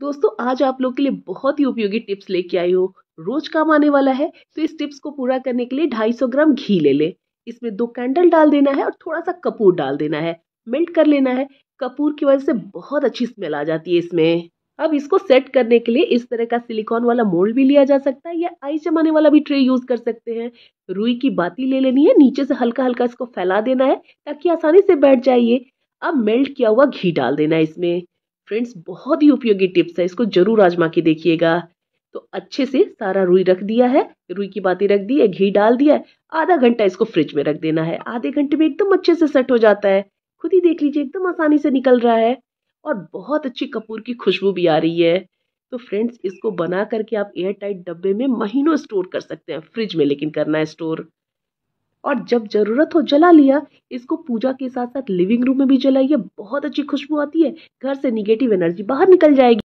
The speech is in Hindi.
दोस्तों आज आप लोग के लिए बहुत ही उपयोगी टिप्स लेके आई हो रोज काम आने वाला है तो इस टिप्स को पूरा करने के लिए 250 ग्राम घी ले ले इसमें दो कैंडल डाल देना है और थोड़ा सा कपूर डाल देना है मेल्ट कर लेना है कपूर की वजह से बहुत अच्छी स्मेल आ जाती है इसमें अब इसको सेट करने के लिए इस तरह का सिलिकॉन वाला मोल्ड भी लिया जा सकता है या आई जमाने वाला भी ट्रे यूज कर सकते हैं रुई की बाती ले लेनी है नीचे से हल्का हल्का इसको फैला देना है ताकि आसानी से बैठ जाइए अब मेल्ट किया हुआ घी डाल देना है इसमें फ्रेंड्स बहुत ही उपयोगी टिप्स है इसको जरूर आजमा के देखिएगा तो अच्छे से सारा रुई रख दिया है रुई की बाती रख दी है घी डाल दिया है आधा घंटा इसको फ्रिज में रख देना है आधे घंटे में एकदम अच्छे से सेट हो जाता है खुद ही देख लीजिए एकदम आसानी से निकल रहा है और बहुत अच्छी कपूर की खुशबू भी आ रही है तो फ्रेंड्स इसको बना करके आप एयर टाइट डब्बे में महीनों स्टोर कर सकते हैं फ्रिज में लेकिन करना है स्टोर और जब ज़रूरत हो जला लिया इसको पूजा के साथ साथ लिविंग रूम में भी जलाइए बहुत अच्छी खुशबू आती है घर से निगेटिव एनर्जी बाहर निकल जाएगी